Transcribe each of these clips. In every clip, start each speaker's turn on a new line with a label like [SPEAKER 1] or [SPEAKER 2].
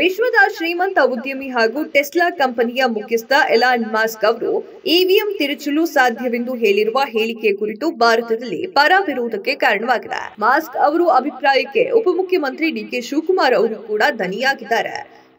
[SPEAKER 1] ವಿಶ್ವದ ಶ್ರೀಮಂತ ಉದ್ಯಮಿ ಹಾಗೂ ಟೆಸ್ಲಾ ಕಂಪನಿಯ ಮುಖ್ಯಸ್ಥ ಎಲಾನ್ ಮಾಸ್ಕ್ ಅವರು ಇವಿಎಂ ತಿರುಚಲು ಸಾಧ್ಯವೆಂದು ಹೇಳಿರುವ ಹೇಳಿಕೆ ಕುರಿತು ಭಾರತದಲ್ಲಿ ಪರ ವಿರೋಧಕ್ಕೆ ಕಾರಣವಾಗಿದೆ ಮಾಸ್ಕ್ ಅವರು ಅಭಿಪ್ರಾಯಕ್ಕೆ ಉಪಮುಖ್ಯಮಂತ್ರಿ ಡಿಕೆ ಶಿವಕುಮಾರ್ ಅವರು ಕೂಡ ಧ್ವನಿಯಾಗಿದ್ದಾರೆ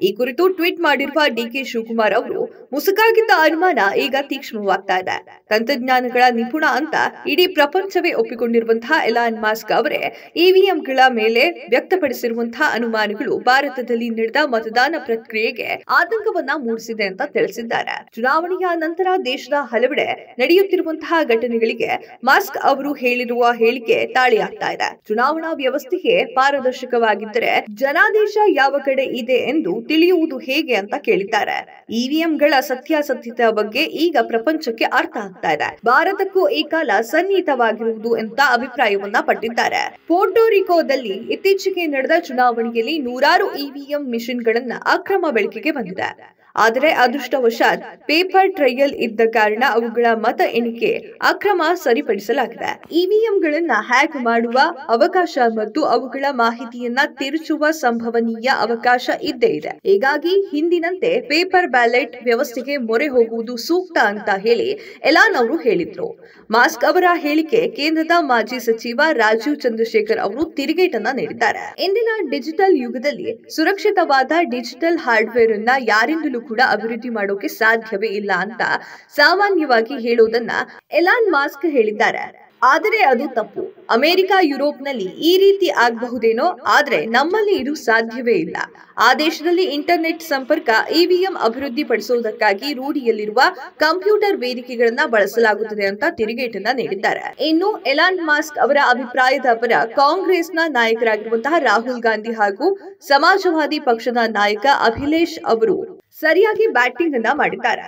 [SPEAKER 1] ಈ ಕುರಿತು ಟ್ವೀಟ್ ಮಾಡಿರುವ ಡಿಕೆ ಶಿವಕುಮಾರ್ ಅವರು ಮುಸುಕಾಗಿದ್ದ ಅನುಮಾನ ಈಗ ತೀಕ್ಷ್ಣವಾಗ್ತಾ ಇದೆ ತಂತ್ರಜ್ಞಾನಗಳ ನಿಪುಣ ಅಂತ ಇಡೀ ಪ್ರಪಂಚವೇ ಒಪ್ಪಿಕೊಂಡಿರುವಂತಹ ಎಲಾನ್ ಮಾಸ್ಕ್ ಅವರೇ ಇವಿಎಂಗಳ ಮೇಲೆ ವ್ಯಕ್ತಪಡಿಸಿರುವಂತಹ ಅನುಮಾನಗಳು ಭಾರತದಲ್ಲಿ ನಡೆದ ಮತದಾನ ಪ್ರಕ್ರಿಯೆಗೆ ಆತಂಕವನ್ನ ಮೂಡಿಸಿದೆ ಅಂತ ತಿಳಿಸಿದ್ದಾರೆ ಚುನಾವಣೆಯ ನಂತರ ದೇಶದ ಹಲವೆಡೆ ನಡೆಯುತ್ತಿರುವಂತಹ ಘಟನೆಗಳಿಗೆ ಮಾಸ್ಕ್ ಅವರು ಹೇಳಿರುವ ಹೇಳಿಕೆ ತಾಳಿಯಾಗ್ತಾ ಇದೆ ಚುನಾವಣಾ ವ್ಯವಸ್ಥೆಗೆ ಪಾರದರ್ಶಕವಾಗಿದ್ದರೆ ಜನಾದೇಶ ಯಾವ ಕಡೆ ಇದೆ ಎಂದು ತಿಳಿಯುವುದು ಹೇಗೆ ಅಂತ ಕೇಳಿದ್ದಾರೆ ಇವಿಎಂಗಳ ಸತ್ಯಾಸತ್ಯತೆ ಬಗ್ಗೆ ಈಗ ಪ್ರಪಂಚಕ್ಕೆ ಅರ್ಥ ಆಗ್ತಾ ಇದೆ ಭಾರತಕ್ಕೂ ಈ ಕಾಲ ಸನ್ನಿಹಿತವಾಗಿರುವುದು ಅಂತ ಅಭಿಪ್ರಾಯವನ್ನ ಪಟ್ಟಿದ್ದಾರೆ ಪೋರ್ಟೋರಿಕೋದಲ್ಲಿ ಇತ್ತೀಚೆಗೆ ನಡೆದ ಚುನಾವಣೆಯಲ್ಲಿ ನೂರಾರು ಇವಿಎಂ ಮಿಷಿನ್ಗಳನ್ನ ಅಕ್ರಮ ಬೆಳಕಿಗೆ ಬಂದಿದೆ ಆದರೆ ಅದೃಷ್ಟವಶಾತ್ ಪೇಪರ್ ಟ್ರೈಯಲ್ ಇದ್ದ ಕಾರಣ ಅವುಗಳ ಮತ ಎಣಿಕೆ ಅಕ್ರಮ ಸರಿಪಡಿಸಲಾಗಿದೆ ಇವಿಎಂಗಳನ್ನ ಹ್ಯಾಕ್ ಮಾಡುವ ಅವಕಾಶ ಮತ್ತು ಅವುಗಳ ಮಾಹಿತಿಯನ್ನ ತಿರುಚುವ ಸಂಭವನೀಯ ಅವಕಾಶ ಇದ್ದೇ ಇದೆ ಹೀಗಾಗಿ ಹಿಂದಿನಂತೆ ಪೇಪರ್ ಬ್ಯಾಲೆಟ್ ವ್ಯವಸ್ಥೆಗೆ ಮೊರೆ ಹೋಗುವುದು ಸೂಕ್ತ ಅಂತ ಹೇಳಿ ಎಲಾನ್ ಅವರು ಹೇಳಿದ್ರು ಮಾಸ್ಕ್ ಅವರ ಹೇಳಿಕೆ ಕೇಂದ್ರದ ಮಾಜಿ ಸಚಿವ ರಾಜೀವ್ ಚಂದ್ರಶೇಖರ್ ಅವರು ತಿರುಗೇಟನ್ನ ನೀಡಿದ್ದಾರೆ ಇಂದಿನ ಡಿಜಿಟಲ್ ಯುಗದಲ್ಲಿ ಸುರಕ್ಷಿತವಾದ ಡಿಜಿಟಲ್ ಹಾರ್ಡ್ವೇರ್ ಅನ್ನ ಯಾರಿಂದಲೂ ಕೂಡ ಅಭಿವೃದ್ಧಿ ಮಾಡೋಕೆ ಸಾಧ್ಯವೇ ಇಲ್ಲ ಅಂತ ಸಾಮಾನ್ಯವಾಗಿ ಹೇಳೋದನ್ನ ಎಲಾನ್ ಮಾಸ್ಕ್ ಹೇಳಿದ್ದಾರೆ ಆದರೆ ಅದು ತಪ್ಪು ಅಮೆರಿಕ ನಲ್ಲಿ ಈ ರೀತಿ ಆಗಬಹುದೇನೋ ಆದ್ರೆ ನಮ್ಮಲ್ಲಿ ಇದು ಸಾಧ್ಯವೇ ಇಲ್ಲ ಆ ದೇಶದಲ್ಲಿ ಇಂಟರ್ನೆಟ್ ಸಂಪರ್ಕ ಇವಿಎಂ ಅಭಿವೃದ್ಧಿಪಡಿಸುವುದಕ್ಕಾಗಿ ರೂಢಿಯಲ್ಲಿರುವ ಕಂಪ್ಯೂಟರ್ ವೇದಿಕೆಗಳನ್ನ ಬಳಸಲಾಗುತ್ತದೆ ಅಂತ ತಿರುಗೇಟನ್ನ ನೀಡಿದ್ದಾರೆ ಇನ್ನು ಎಲಾನ್ ಮಾಸ್ಕ್ ಅವರ ಅಭಿಪ್ರಾಯದ ಪರ ಕಾಂಗ್ರೆಸ್ನ ನಾಯಕರಾಗಿರುವಂತಹ ರಾಹುಲ್ ಗಾಂಧಿ ಹಾಗೂ ಸಮಾಜವಾದಿ ಪಕ್ಷದ ನಾಯಕ ಅಭಿಲೇಶ್ ಅವರು ಸರಿಯಾಗಿ ಬ್ಯಾಟಿಂಗ್ ಅನ್ನ ಮಾಡಿದ್ದಾರೆ